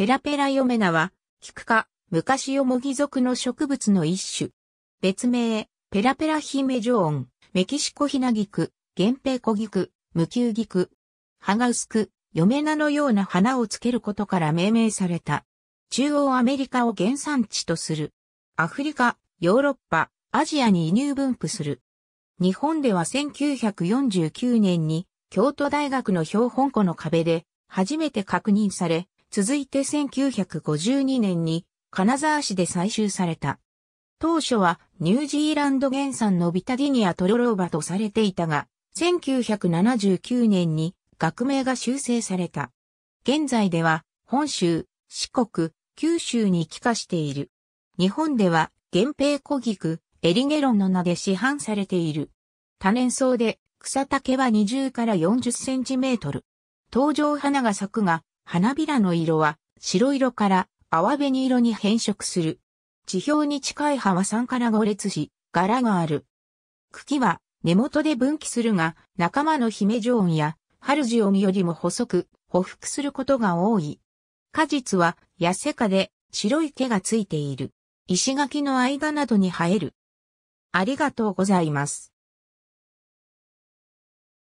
ペラペラヨメナは、キク科、昔ヨモギ族の植物の一種。別名、ペラペラヒメジョーン、メキシコヒナギク、ゲンペコギク、ムキュウギク。葉が薄く、ヨメナのような花をつけることから命名された。中央アメリカを原産地とする。アフリカ、ヨーロッパ、アジアに輸入分布する。日本では1949年に、京都大学の標本庫の壁で、初めて確認され、続いて1952年に金沢市で採集された。当初はニュージーランド原産のビタディニアトロローバとされていたが、1979年に学名が修正された。現在では本州、四国、九州に帰化している。日本では源平小菊、エリゲロンの名で市販されている。多年草で草丈は20から40センチメートル。登場花が咲くが、花びらの色は白色から淡紅色に変色する。地表に近い葉は3から5列し、柄がある。茎は根元で分岐するが、仲間の姫女音や春オ音よりも細く、匍服することが多い。果実は痩せかで白い毛がついている。石垣の間などに生える。ありがとうございます。